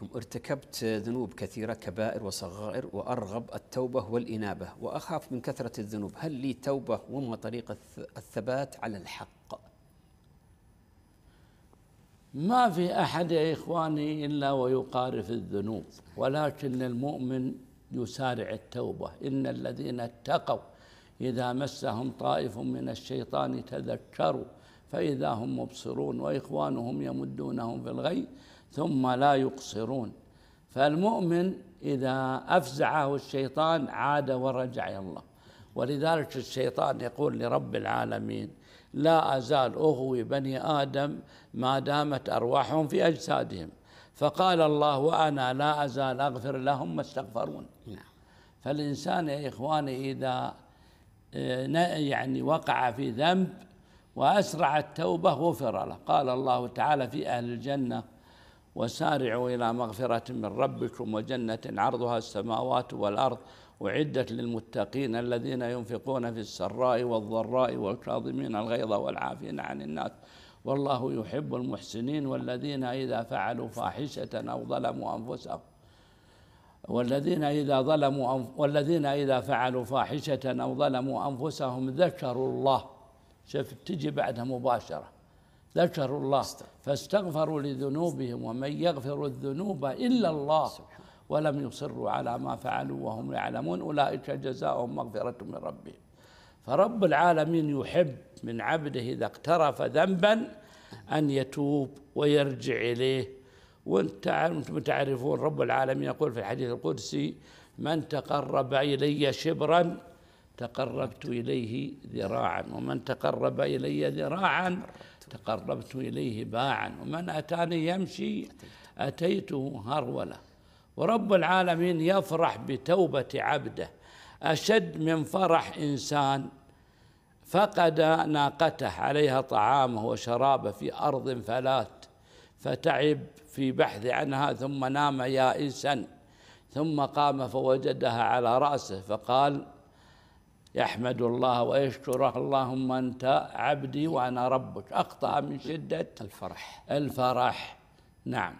عليكم ارتكبت ذنوب كثيرة كبائر وصغائر وأرغب التوبة والإنابة وأخاف من كثرة الذنوب هل لي توبة وما طريقة الثبات على الحق ما في أحد يا إخواني إلا ويقارف الذنوب ولكن المؤمن يسارع التوبة إن الذين اتقوا إذا مسهم طائف من الشيطان تذكروا فإذا هم مبصرون وإخوانهم يمدونهم في الغي ثم لا يقصرون فالمؤمن إذا أفزعه الشيطان عاد ورجع إلى الله ولذلك الشيطان يقول لرب العالمين لا أزال أغوي بني آدم ما دامت أرواحهم في أجسادهم فقال الله وأنا لا أزال أغفر لهم ما استغفرون نعم. فالإنسان يا إخواني إذا آه، يعني وقع في ذنب وأسرع التوبة غفر له قال الله تعالى في أهل الجنة وسارعوا إلى مغفرة من ربكم وجنة عرضها السماوات والأرض أعدت للمتقين الذين ينفقون في السراء والضراء والكاظمين الغيظ والعافين عن الناس والله يحب المحسنين والذين إذا فعلوا فاحشة أو ظلموا أنفسهم والذين إذا ظلموا والذين إذا فعلوا فاحشة أو ظلموا أنفسهم ذكروا الله تجي بعدها مباشرة ذكروا الله فاستغفروا لذنوبهم ومن يغفر الذنوب إلا الله ولم يصروا على ما فعلوا وهم يعلمون أولئك جزاؤهم مغفرة من ربهم فرب العالمين يحب من عبده إذا اقترف ذنبا أن يتوب ويرجع إليه وانتم تعرفون رب العالمين يقول في الحديث القدسي من تقرب إلي شبرا تقربت إليه ذراعا ومن تقرب إلي ذراعا تقربت إليه باعا ومن أتاني يمشي أتيته هرولة ورب العالمين يفرح بتوبة عبده أشد من فرح إنسان فقد ناقته عليها طعامه وشرابه في أرض فلات فتعب في بحث عنها ثم نام يائسا ثم قام فوجدها على رأسه فقال يحمد الله ويشكره اللهم أنت عبدي وأنا ربك أقطع من شدة الفرح الفرح نعم